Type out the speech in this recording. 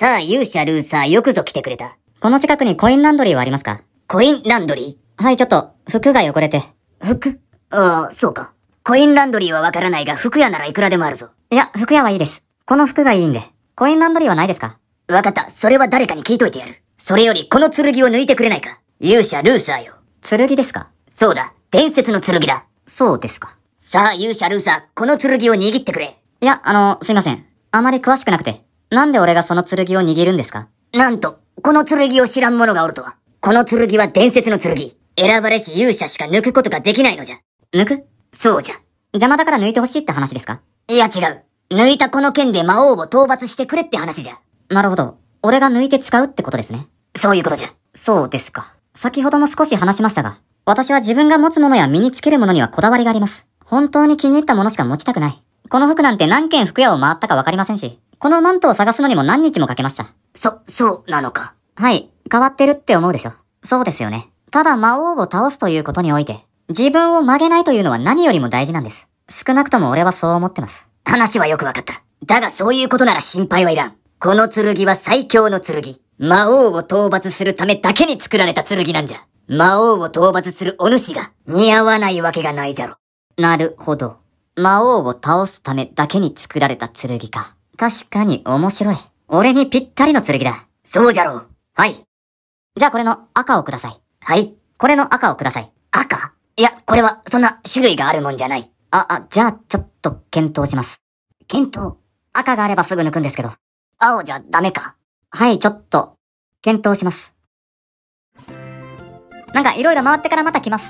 さあ、勇者ルーサー、よくぞ来てくれた。この近くにコインランドリーはありますかコインランドリーはい、ちょっと、服が汚れて。服ああ、そうか。コインランドリーはわからないが、服屋ならいくらでもあるぞ。いや、服屋はいいです。この服がいいんで。コインランドリーはないですかわかった。それは誰かに聞いといてやる。それより、この剣を抜いてくれないか。勇者ルーサーよ。剣ですかそうだ。伝説の剣だ。そうですか。さあ、勇者ルーサー、この剣を握ってくれ。いや、あの、すいません。あまり詳しくなくて。なんで俺がその剣を握るんですかなんと、この剣を知らん者がおるとは。この剣は伝説の剣。選ばれし勇者しか抜くことができないのじゃ。抜くそうじゃ。邪魔だから抜いてほしいって話ですかいや違う。抜いたこの剣で魔王を討伐してくれって話じゃ。なるほど。俺が抜いて使うってことですね。そういうことじゃ。そうですか。先ほども少し話しましたが、私は自分が持つものや身につけるものにはこだわりがあります。本当に気に入ったものしか持ちたくない。この服なんて何件服屋を回ったかわかりませんし、このマントを探すのにも何日もかけました。そ、そうなのか。はい、変わってるって思うでしょ。そうですよね。ただ魔王を倒すということにおいて、自分を曲げないというのは何よりも大事なんです。少なくとも俺はそう思ってます。話はよくわかった。だがそういうことなら心配はいらん。この剣は最強の剣。魔王を討伐するためだけに作られた剣なんじゃ。魔王を討伐するお主が似合わないわけがないじゃろ。なるほど。魔王を倒すためだけに作られた剣か。確かに面白い。俺にぴったりの剣だ。そうじゃろう。はい。じゃあこれの赤をください。はい。これの赤をください。赤いや、これはそんな種類があるもんじゃない。あ、あ、じゃあちょっと検討します。検討赤があればすぐ抜くんですけど。青じゃダメか。はい、ちょっと、検討します。なんかいろいろ回ってからまた来ます。